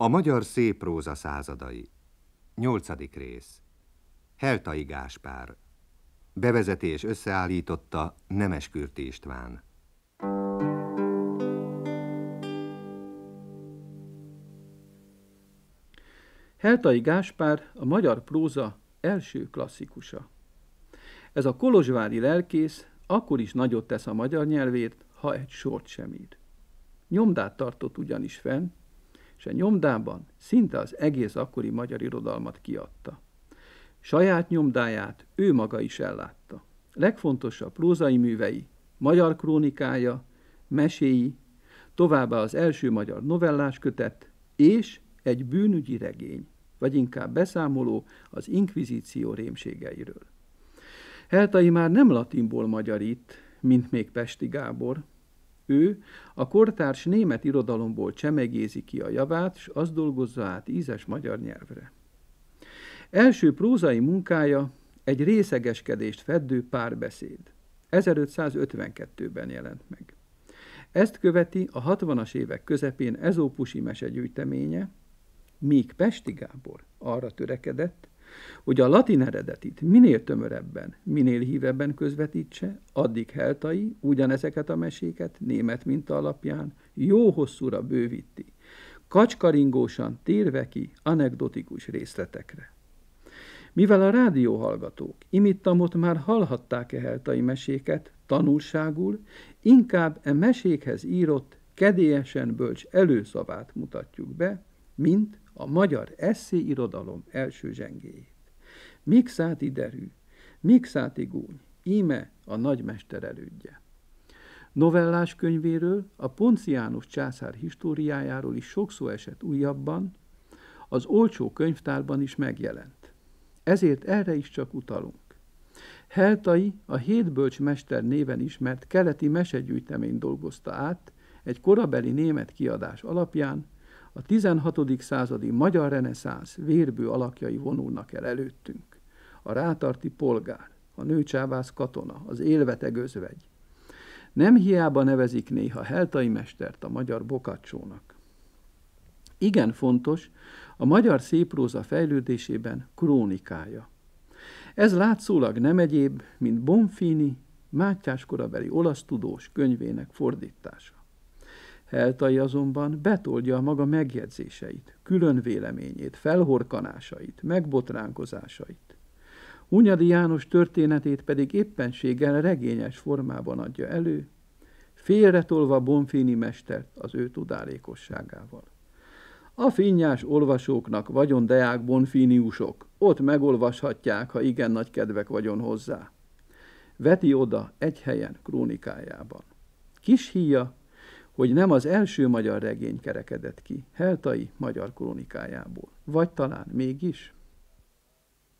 A magyar szép próza századai. Nyolcadik rész. Heltai Gáspár. Bevezetés összeállította Nemeskürti István. Heltai Gáspár a magyar próza első klasszikusa. Ez a kolozsvári lelkész akkor is nagyot tesz a magyar nyelvért, ha egy sort sem ír. Nyomdát tartott ugyanis fenn, és a nyomdában szinte az egész akkori magyar irodalmat kiadta. Saját nyomdáját ő maga is ellátta. Legfontosabb prózai művei, magyar krónikája, meséi, továbbá az első magyar novellás kötet, és egy bűnügyi regény, vagy inkább beszámoló az inkvizíció rémségeiről. Heltai már nem latinból magyarít, mint még Pesti Gábor, ő a kortárs német irodalomból csemegézi ki a javát, és azt dolgozza át ízes magyar nyelvre. Első prózai munkája egy részegeskedést feddő párbeszéd. 1552-ben jelent meg. Ezt követi a 60-as évek közepén ezópusi mesegyűjteménye, míg Pesti Gábor arra törekedett, hogy a latin eredetit minél tömörebben, minél hívebben közvetítse, addig heltai ugyanezeket a meséket német minta alapján jó hosszúra bővíti, kacskaringósan térve ki anekdotikus részletekre. Mivel a rádióhallgatók imittamot már hallhatták e heltai meséket, tanulságul inkább e mesékhez írott, kedélyesen bölcs előszavát mutatjuk be, mint a magyar eszé irodalom első zsengéjét. Mikszáti derű, Mikszáti gúny, íme a nagymester elődje. Novellás könyvéről, a Ponciánus császár históriájáról is sok szó esett újabban, az olcsó könyvtárban is megjelent. Ezért erre is csak utalunk. Heltai a hétbölcs mester néven ismert keleti mesegyűjtemény dolgozta át egy korabeli német kiadás alapján, a 16. századi magyar reneszánsz vérbő alakjai vonulnak el előttünk. A rátarti polgár, a nőcsávász katona, az élvetek özvegy. Nem hiába nevezik néha Heltai mestert a magyar bokacsónak. Igen fontos a magyar szépróza fejlődésében krónikája. Ez látszólag nem egyéb, mint Bonfini, Mátyás korabeli olasz tudós könyvének fordítása. Heltai azonban betoldja a maga megjegyzéseit, külön véleményét, felhorkanásait, megbotránkozásait. Hunyadi János történetét pedig éppenséggel regényes formában adja elő, félretolva Bonfini mestert az ő tudálékosságával. A finnyás olvasóknak vagyon deák bonfíniusok, ott megolvashatják, ha igen nagy kedvek vagyon hozzá. Veti oda egy helyen krónikájában. Kis híja hogy nem az első magyar regény kerekedett ki Heltai magyar kronikájából. Vagy talán mégis?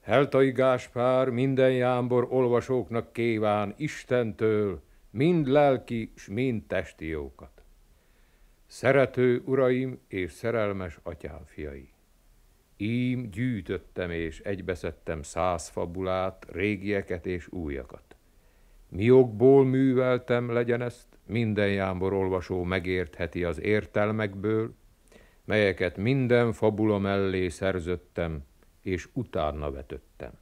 Heltai Gáspár minden jámbor olvasóknak kíván Istentől mind lelki s mind testi jókat. Szerető uraim és szerelmes atyám fiai! Ím gyűjtöttem és egybeszedtem száz fabulát, régieket és újakat. Mi jogból műveltem legyen ezt, minden jámbor olvasó megértheti az értelmekből, melyeket minden fabula mellé szerzöttem és utána vetöttem.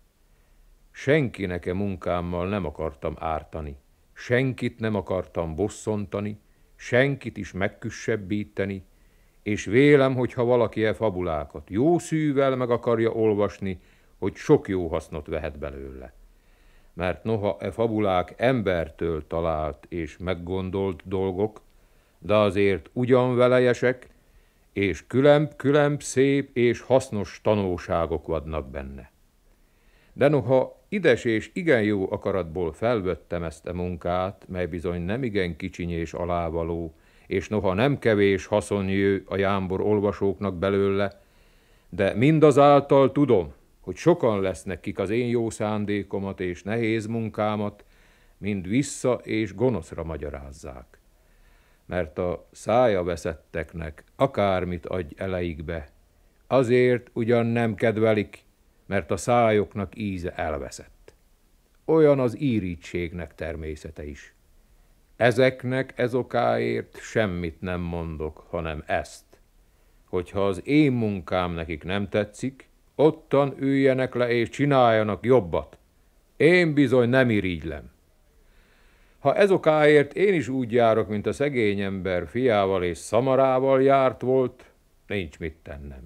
Senkinek e munkámmal nem akartam ártani, senkit nem akartam bosszontani, senkit is megküssebbíteni, és vélem, hogy ha valaki e fabulákat jó szűvel meg akarja olvasni, hogy sok jó hasznot vehet belőle mert noha e fabulák embertől talált és meggondolt dolgok, de azért ugyan velejesek, és különb-különb szép és hasznos tanulságok vannak benne. De noha ides és igen jó akaratból felvettem ezt a munkát, mely bizony nem igen kicsiny és alávaló, és noha nem kevés haszonjő a jámbor olvasóknak belőle, de mindazáltal tudom, hogy sokan lesznek, kik az én jó szándékomat és nehéz munkámat mind vissza és gonoszra magyarázzák. Mert a szája veszetteknek akármit adj eleikbe, azért ugyan nem kedvelik, mert a szájoknak íze elveszett. Olyan az írítségnek természete is. Ezeknek ez okáért semmit nem mondok, hanem ezt, hogyha az én munkám nekik nem tetszik, ottan üljenek le és csináljanak jobbat. Én bizony nem irigylem. Ha ezokáért én is úgy járok, mint a szegény ember fiával és szamarával járt volt, nincs mit tennem.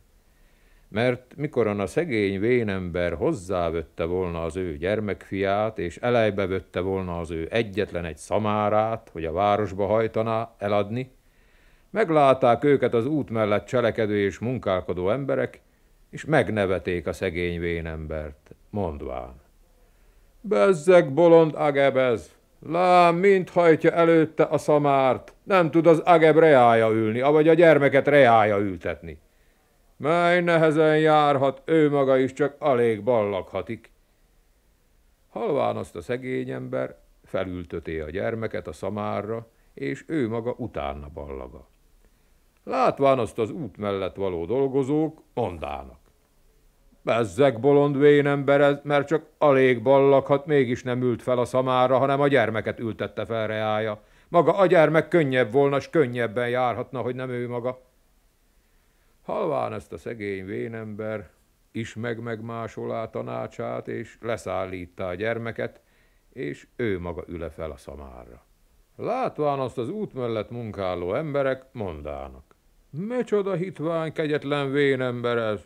Mert mikor a szegény vénember hozzávötte volna az ő gyermekfiát, és elejbe vötte volna az ő egyetlen egy szamárát, hogy a városba hajtaná eladni, meglátták őket az út mellett cselekedő és munkálkodó emberek, és megneveték a szegény vénembert, mondván. Bezzeg bolond agebez, lám, mint hajtja előtte a szamárt, nem tud az ageb reája ülni, avagy a gyermeket reája ültetni. Mely nehezen járhat, ő maga is csak alég ballaghatik. Halván azt a szegény ember, felültöté a gyermeket a szamárra, és ő maga utána ballaga. Látván azt az út mellett való dolgozók, mondának. Bezzek bolond vén ember, mert csak alig ballakhat, mégis nem ült fel a szamára, hanem a gyermeket ültette fel reája. Maga a gyermek könnyebb volna, s könnyebben járhatna, hogy nem ő maga. Halván ezt a szegény vénember is meg-megmásolá tanácsát, és leszállítta a gyermeket, és ő maga üle fel a szamárra. Látván azt az út mellett munkáló emberek mondának. Micsoda hitvány, kegyetlen vénember ez!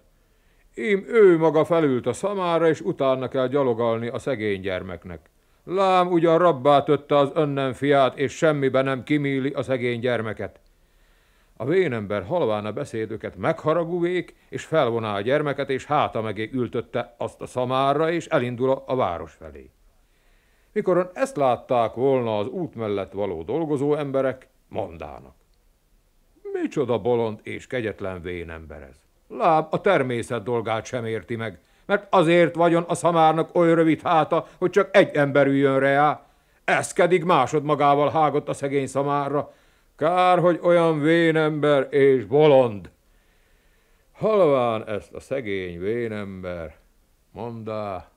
Ím ő maga felült a szamára, és utána kell gyalogalni a szegény gyermeknek. Lám ugyan rabbá tötte az önnem fiát, és semmibe nem kimíli a szegény gyermeket. A vénember halván a beszédőket megharagúvék, és felvoná a gyermeket, és háta megé ültötte azt a szamára, és elindul a város felé. Mikoron ezt látták volna az út mellett való dolgozó emberek, mondának. Micsoda bolond és kegyetlen vénember ez! Láb a természet dolgát sem érti meg, mert azért vagyon a szamárnak oly rövid háta, hogy csak egy ember üljön reá. Eszkedik másod magával hágott a szegény szamárra. Kár, hogy olyan vénember és bolond. Halván ezt a szegény vénember, mondá,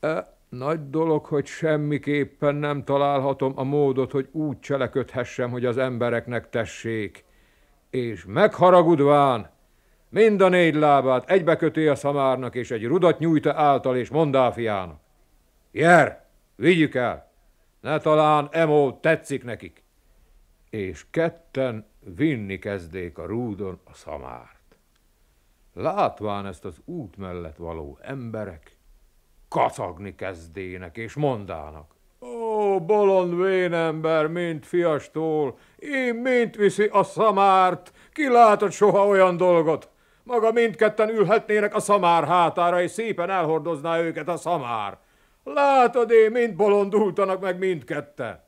e nagy dolog, hogy semmiképpen nem találhatom a módot, hogy úgy cseleködhessem, hogy az embereknek tessék. És megharagudván, Mind a négy lábát egybeköti a szamárnak, és egy rudat nyújt által és fiának. Jer, vigyük el, ne talán Emó tetszik nekik. És ketten vinni kezdék a rúdon a szamárt. Látván ezt az út mellett való emberek, kacagni kezdének és mondának. Ó, bolond ember mint fiastól, én mint viszi a szamárt, ki látott soha olyan dolgot? Maga mindketten ülhetnének a szamár hátára, és szépen elhordozná őket a szamár. Látod én, mind bolondultanak meg mindketten.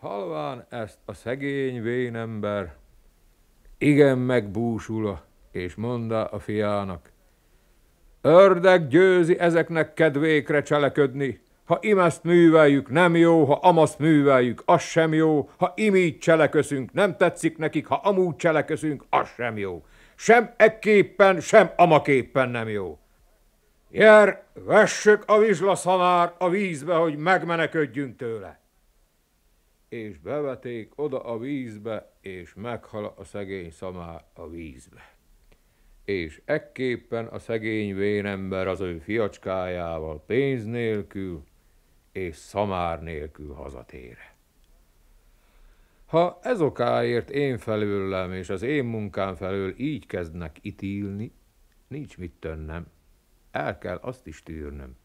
Halván ezt a szegény vén ember igen megbúsula, és mondta a fiának, ördög győzi ezeknek kedvékre cselekedni. ha imeszt műveljük, nem jó, ha amaszt műveljük, az sem jó, ha imígy cseleköszünk, nem tetszik nekik, ha amúgy cseleköszünk, az sem jó sem ekképpen, sem amaképpen nem jó. Jár, vessük a vizslaszanár a vízbe, hogy megmeneködjünk tőle. És beveték oda a vízbe, és meghal a szegény szamár a vízbe. És ekképpen a szegény vénember az ő fiacskájával pénz nélkül és szamár nélkül hazatére. Ha ez okáért én felőlem és az én munkám felől így kezdnek ítélni, nincs mit tennem. el kell azt is tűrnöm.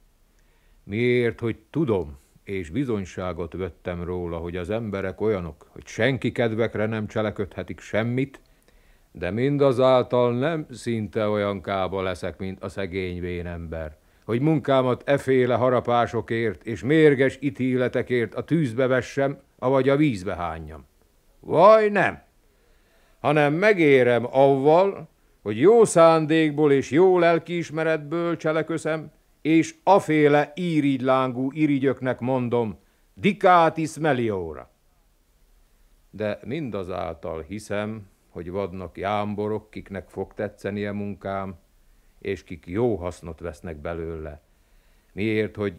Miért, hogy tudom, és bizonyságot vettem róla, hogy az emberek olyanok, hogy senki kedvekre nem cselekedhetik semmit, de mindazáltal nem szinte olyan kába leszek, mint a szegény vén ember, hogy munkámat eféle harapásokért és mérges ítéletekért a tűzbe vessem, avagy a vízbe hányjam. Vaj nem, hanem megérem avval, hogy jó szándékból és jó lelkiismeretből cseleköszem, és aféle írigylángú irigyöknek mondom, dikátis melióra. De mindazáltal hiszem, hogy vadnak jámborok, kiknek fog tetszeni a munkám, és kik jó hasznot vesznek belőle. Miért, hogy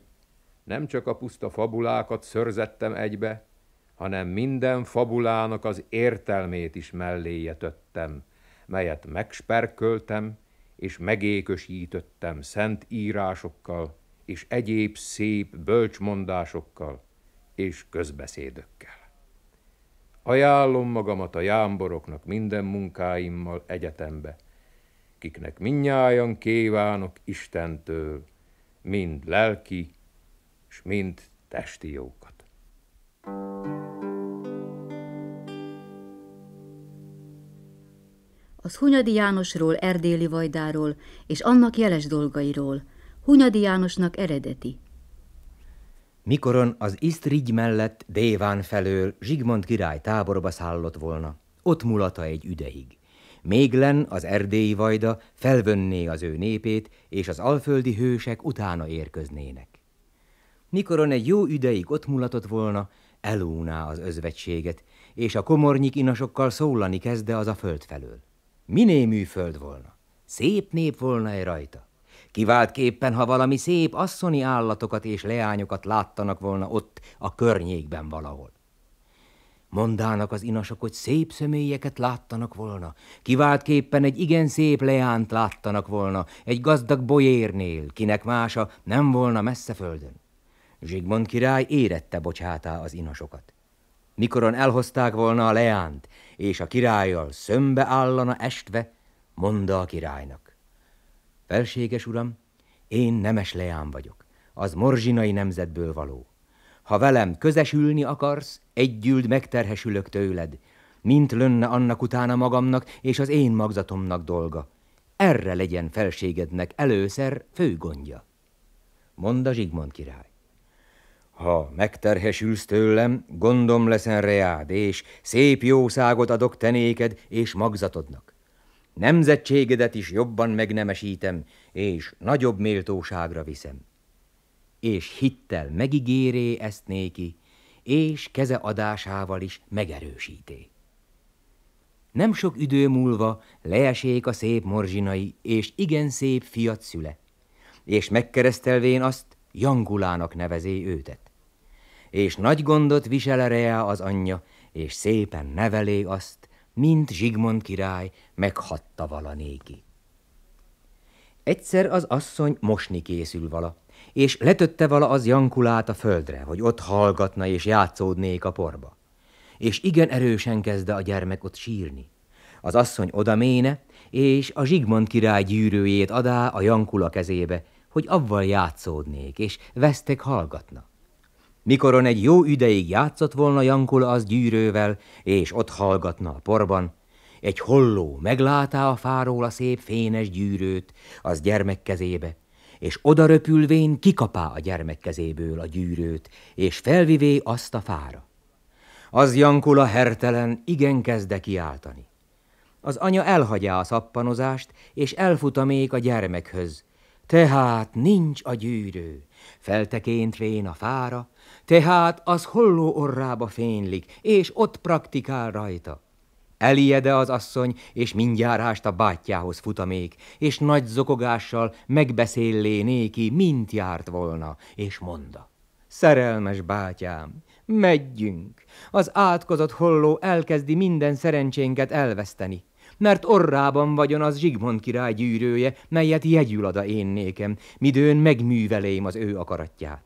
nem csak a puszta fabulákat szörzettem egybe, hanem minden fabulának az értelmét is melléje töttem, melyet megsperköltem és megékösítöttem szent írásokkal és egyéb szép bölcsmondásokkal és közbeszédökkel. Ajánlom magamat a jámboroknak minden munkáimmal egyetembe, kiknek minnyájan kívánok Istentől, mind lelki, s mind testi jókat. az Hunyadi Jánosról, Erdéli Vajdáról és annak jeles dolgairól. Hunyadi Jánosnak eredeti. Mikoron az Isztrigy mellett Déván felől Zsigmond király táborba szállott volna, ott mulata egy üdeig. Még len az erdélyi vajda felvönné az ő népét, és az alföldi hősek utána érköznének. Mikoron egy jó ideig ott mulatott volna, elúná az özvegységet, és a komornyik inasokkal szólani kezdde az a föld felől. Miné műföld volna? Szép nép volna-e rajta? Kiváltképpen, ha valami szép asszoni állatokat és leányokat láttanak volna ott a környékben valahol. Mondának az inasok, hogy szép személyeket láttanak volna, kiváltképpen egy igen szép leánt láttanak volna, egy gazdag bolyérnél, kinek mása nem volna messze földön. Zsigmond király érette bocsátá az inasokat mikoron elhozták volna a leánt, és a királlyal szömbe állana estve, mondta a királynak. Felséges uram, én nemes leán vagyok, az morzsinai nemzetből való. Ha velem közesülni akarsz, együld megterhesülök tőled, mint lönne annak utána magamnak és az én magzatomnak dolga. Erre legyen felségednek fő főgondja. Mondd a Zsigmond király. Ha megterhesülsz tőlem, gondom leszen reád, és szép jószágot adok tenéked és magzatodnak. Nemzetségedet is jobban megnemesítem, és nagyobb méltóságra viszem. És hittel megígéré ezt néki, és keze adásával is megerősíté. Nem sok idő múlva leesék a szép morzsinai, és igen szép fiat szüle, és megkeresztelvén azt Jangulának nevezé őtet és nagy gondot visel ereje az anyja, és szépen nevelé azt, mint Zsigmond király meghatta vala néki. Egyszer az asszony mosni készül vala, és letötte vala az Jankulát a földre, hogy ott hallgatna és játszódnék a porba. És igen erősen kezdte a gyermek ott sírni. Az asszony méne, és a Zsigmond király gyűrőjét adá a Jankula kezébe, hogy avval játszódnék, és vesztek hallgatna. Mikoron egy jó ideig játszott volna Jankula az gyűrővel, és ott hallgatna a porban, egy holló meglátá a fáról a szép fénes gyűrőt az gyermek kezébe, és odaröpülvén kikapá a gyermek kezéből a gyűrőt, és felvivé azt a fára. Az Jankula hertelen igen kezde kiáltani. Az anya elhagyja a szappanozást, és még a gyermekhöz. Tehát nincs a gyűrő. Feltekéntvén a fára, tehát az holló orrába fénylik, és ott praktikál rajta. Eliede az asszony, és mindjárást a bátyjához futamék, és nagy zokogással megbeszéllé néki, mint járt volna, és monda. Szerelmes bátyám, megyünk. Az átkozott holló elkezdi minden szerencsénket elveszteni mert orrában vagyon az Zsigmond király gyűrője, melyet jegyül ad a én nékem, midőn megművelém az ő akaratját.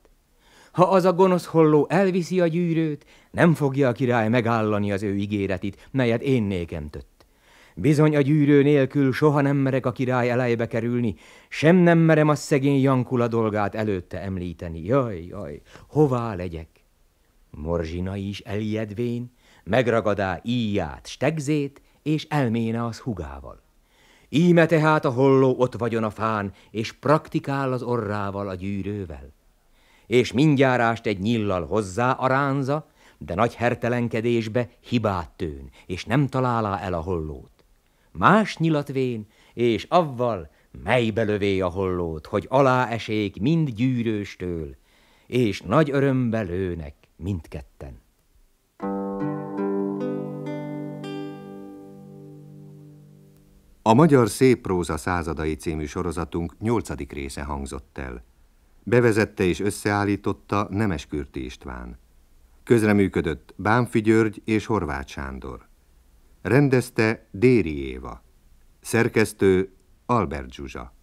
Ha az a gonosz holló elviszi a gyűrőt, nem fogja a király megállani az ő ígéretit, melyet én nékem tött. Bizony a gyűrő nélkül soha nem merek a király elejébe kerülni, sem nem merem a szegény Jankula dolgát előtte említeni. Jaj, jaj, hová legyek? Morzsina is eljedvén, megragadá íját, stegzét, és elméne az hugával. Íme tehát a holló ott vagyon a fán, és praktikál az orrával a gyűrővel. És mindjárást egy nyillal hozzá ránza, de nagy hertelenkedésbe hibát tőn, és nem találá el a hollót. Más nyilat vén, és avval melybe lövé a hollót, hogy alá esék mind gyűrőstől, és nagy örömbe lőnek mindketten. A Magyar Szép Próza századai című sorozatunk nyolcadik része hangzott el. Bevezette és összeállította Nemes Kürti István. Közreműködött Bánfi György és Horváth Sándor. Rendezte Déri Éva. Szerkesztő Albert Zsuzsa.